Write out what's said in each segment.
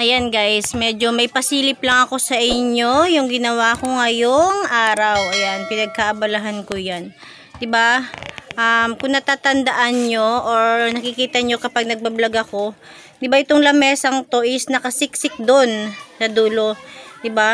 Ayan guys, medyo may pasilip lang ako sa inyo yung ginawa ko ngayong araw. Ayan, pinagkaabalahan ko yan. ba? Diba? Um, kung natatandaan nyo or nakikita nyo kapag nagbablog ako, ba diba itong lamesang to is nakasiksik doon sa dulo. ba? Diba?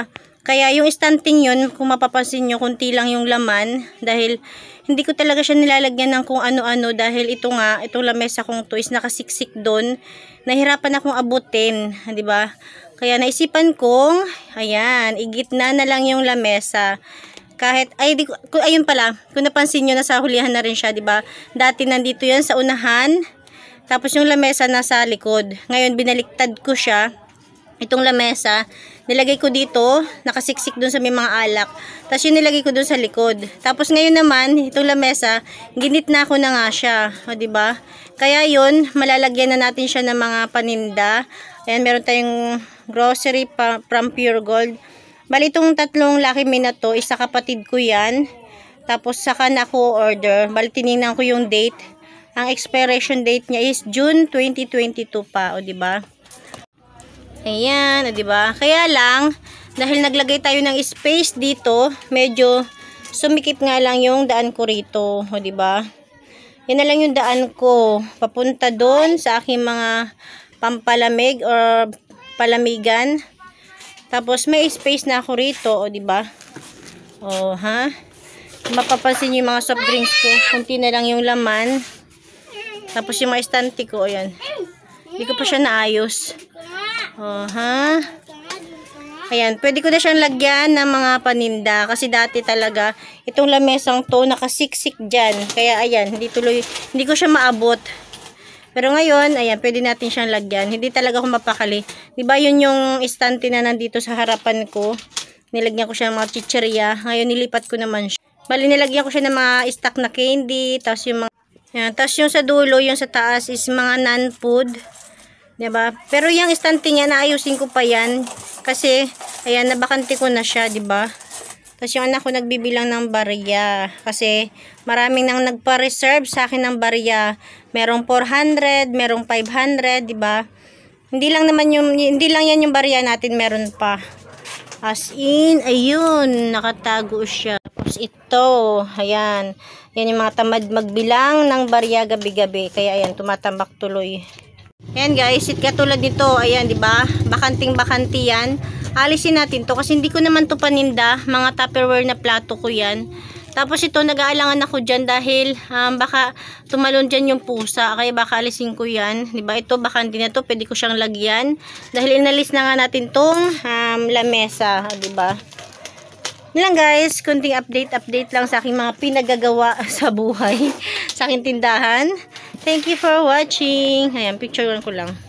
Kaya yung stunting yun, kung mapapansin nyo, kunti lang yung laman. Dahil hindi ko talaga siya nilalagyan ng kung ano-ano. Dahil ito nga, itong lamesa kong to is nakasiksik doon. Nahirapan akong abutin, di ba Kaya naisipan kong, ayan, igitna na lang yung lamesa. Kahit, ay, di, ayun pala, kung napansin nyo, nasa hulihan na rin siya, di ba Dati nandito yan sa unahan. Tapos yung lamesa nasa likod. Ngayon, binaliktad ko siya itong lamesa, nilagay ko dito, nakasiksik dun sa may mga alak. Tapos yun nilagay ko dun sa likod. Tapos ngayon naman, itong lamesa, ginit na ako na nga siya. O, ba diba? Kaya yun, malalagyan na natin siya ng mga paninda. Ayan, meron tayong grocery pa, from Pure Gold. Bali, itong tatlong Lucky Me na to, isa kapatid ko yan. Tapos, saka na ako order. Bali, tinignan ko yung date. Ang expiration date niya is June 2022 pa. O, ba diba? Ayan, o diba? Kaya lang, dahil naglagay tayo ng space dito, medyo sumikip nga lang yung daan ko rito. O diba? Yan na lang yung daan ko. Papunta doon sa aking mga pampalamig or palamigan. Tapos may space na ako rito. O diba? O ha? Mapapansin yung mga soft drinks ko. Kunti na lang yung laman. Tapos yung mga estante ko. yan. Hindi ko pa siya naayos. Oh, ha? Ayan, pwede ko na siyang lagyan ng mga paninda kasi dati talaga itong lamesang to nakasiksik dyan. Kaya ayan, hindi tuloy, hindi ko siya maabot. Pero ngayon, ayan, pwede natin siyang lagyan. Hindi talaga ako mapakali. ba diba, yun yung istante na nandito sa harapan ko. Nilagyan ko siya ng mga chicheria. Ngayon, nilipat ko naman siya. Bali, nilagyan ko siya ng mga stock na candy. Tapos yung mga, ayan, tapos yung sa dulo, yung sa taas is mga non-food. Diba? Pero yung estante niya, naayusin ko pa yan. Kasi, ayan, nabakante ko na siya, diba? Tapos yung anak ko nagbibilang ng barya. Kasi, maraming nang nagpa-reserve sa akin ng barya. Merong 400, merong 500, diba? Hindi lang naman yung, hindi lang yan yung barya natin, meron pa. As in, ayun, nakatago siya. Tapos ito, ayan. Yan yung mga tamad magbilang ng barya gabi-gabi. Kaya ayan, tumatambak tuloy. Ayan guys, it katulad nito, ayan 'di ba? Bakanting-bakanti 'yan. Alisin natin 'to kasi hindi ko naman 'to paninda, mga Tupperware na plato ko 'yan. Tapos ito, nag-aalangan ako diyan dahil um, baka tumalon diyan yung pusa. Kaya baka alisin ko yan. di ba? Ito, bakante na to. Pwede ko siyang lagyan. Dahil inalis na nga natin tong um, lamesa. Ah, ba? Nilang guys, kunting update-update lang sa aking mga pinagagawa sa buhay. sa aking tindahan. Thank you for watching. Ayan, picture ko lang.